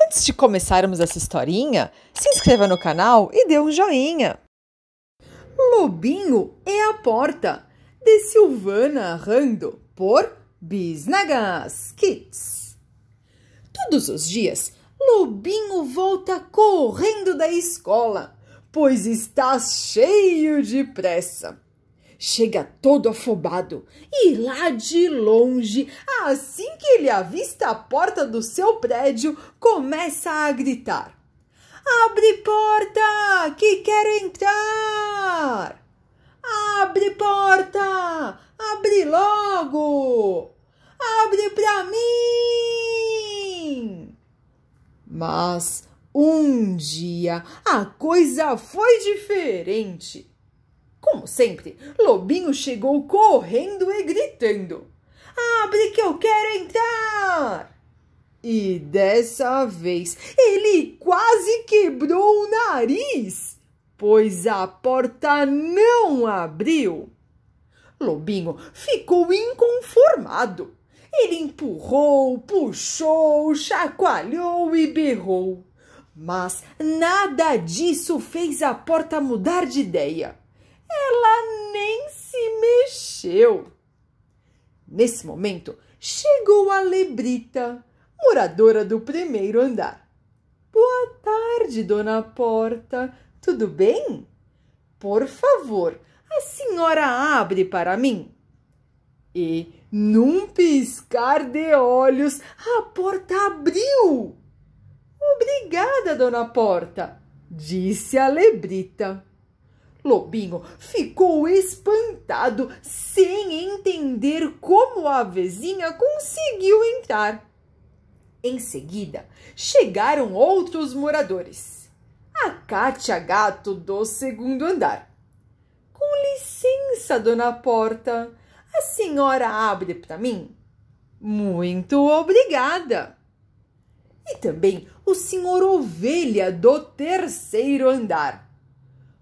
Antes de começarmos essa historinha, se inscreva no canal e dê um joinha. Lobinho é a porta de Silvana Rando por Bisnagas Kids. Todos os dias, Lobinho volta correndo da escola, pois está cheio de pressa. Chega todo afobado e lá de longe, assim que ele avista a porta do seu prédio, começa a gritar: Abre porta, que quero entrar! Abre porta, abre logo! Abre pra mim! Mas um dia a coisa foi diferente. Como sempre, Lobinho chegou correndo e gritando: Abre que eu quero entrar! E dessa vez ele quase quebrou o nariz, pois a porta não abriu. Lobinho ficou inconformado. Ele empurrou, puxou, chacoalhou e berrou. Mas nada disso fez a porta mudar de ideia. Ela nem se mexeu. Nesse momento, chegou a Lebrita, moradora do primeiro andar. Boa tarde, dona Porta. Tudo bem? Por favor, a senhora abre para mim. E, num piscar de olhos, a porta abriu. Obrigada, dona Porta, disse a Lebrita. Lobinho ficou espantado, sem entender como a vizinha conseguiu entrar. Em seguida, chegaram outros moradores. A Cátia Gato do segundo andar. Com licença, dona Porta, a senhora abre para mim? Muito obrigada. E também o senhor Ovelha do terceiro andar.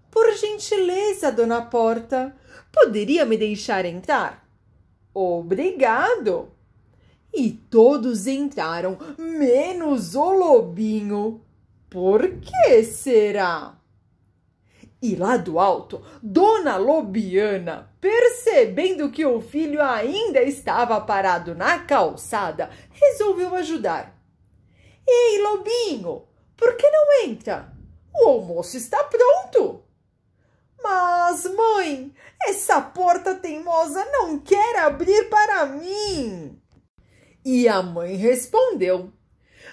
Por gentileza, dona Porta, poderia me deixar entrar? Obrigado! E todos entraram, menos o lobinho. Por que será? E lá do alto, Dona Lobiana, percebendo que o filho ainda estava parado na calçada, resolveu ajudar. Ei, Lobinho, por que não entra? O almoço está pronto. Mas, mãe, essa porta teimosa não quer abrir para mim. E a mãe respondeu: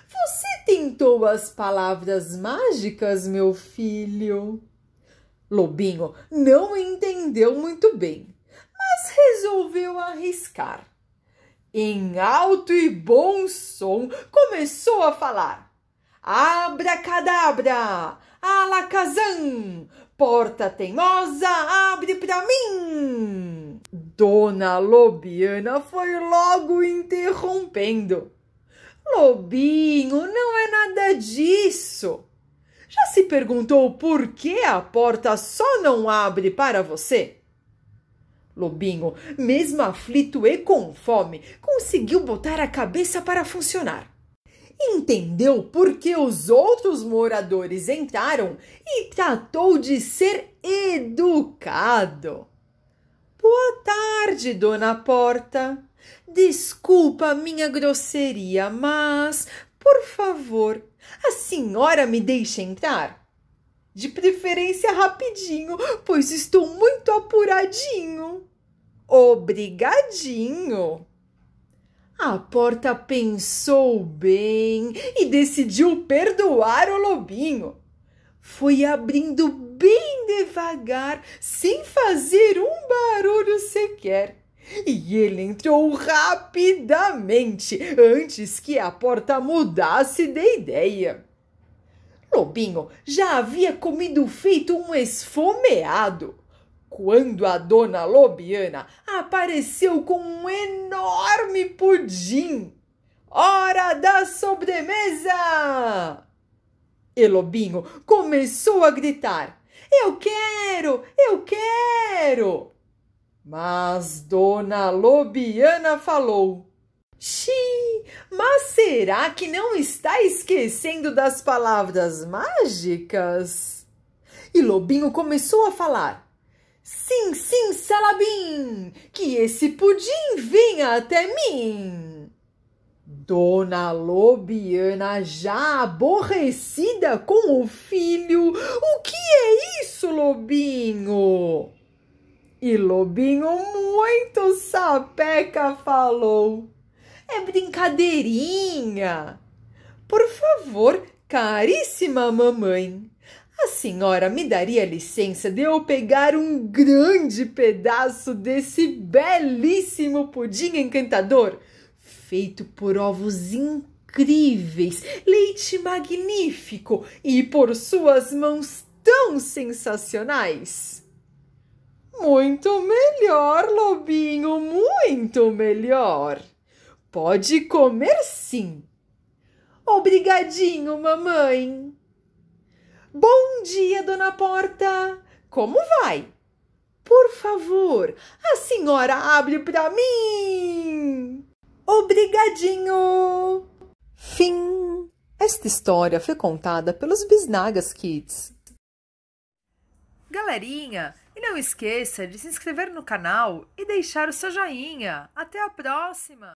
Você tentou as palavras mágicas, meu filho. Lobinho não entendeu muito bem, mas resolveu arriscar. Em alto e bom som, começou a falar: Abracadabra! alacazam Porta teimosa, abre pra mim! Dona Lobiana foi logo interrompendo. Lobinho, não é nada disso. Já se perguntou por que a porta só não abre para você? Lobinho, mesmo aflito e com fome, conseguiu botar a cabeça para funcionar entendeu por que os outros moradores entraram e tratou de ser educado. Boa tarde, dona Porta. Desculpa minha grosseria, mas, por favor, a senhora me deixa entrar? De preferência rapidinho, pois estou muito apuradinho. Obrigadinho! A porta pensou bem e decidiu perdoar o lobinho. Foi abrindo bem devagar, sem fazer um barulho sequer. E ele entrou rapidamente, antes que a porta mudasse de ideia. Lobinho já havia comido feito um esfomeado quando a dona Lobiana apareceu com um enorme pudim. Hora da sobremesa! E Lobinho começou a gritar: Eu quero! Eu quero! Mas Dona Lobiana falou: Xiii, mas será que não está esquecendo das palavras mágicas? E Lobinho começou a falar: Sim, sim, Salabim, que esse pudim vinha até mim. Dona Lobiana, já aborrecida com o filho, o que é isso, Lobinho? E Lobinho, muito sapeca, falou: É brincadeirinha. Por favor, caríssima mamãe, a senhora me daria licença de eu pegar um grande pedaço desse belíssimo pudim encantador, feito por ovos incríveis, leite magnífico e por suas mãos tão sensacionais? Muito melhor, lobinho, muito melhor. Pode comer sim. Obrigadinho, mamãe. Bom dia, dona Porta! Como vai? Por favor, a senhora abre para mim! Obrigadinho! Fim! Esta história foi contada pelos Bisnagas Kids. Galerinha, e não esqueça de se inscrever no canal e deixar o seu joinha. Até a próxima!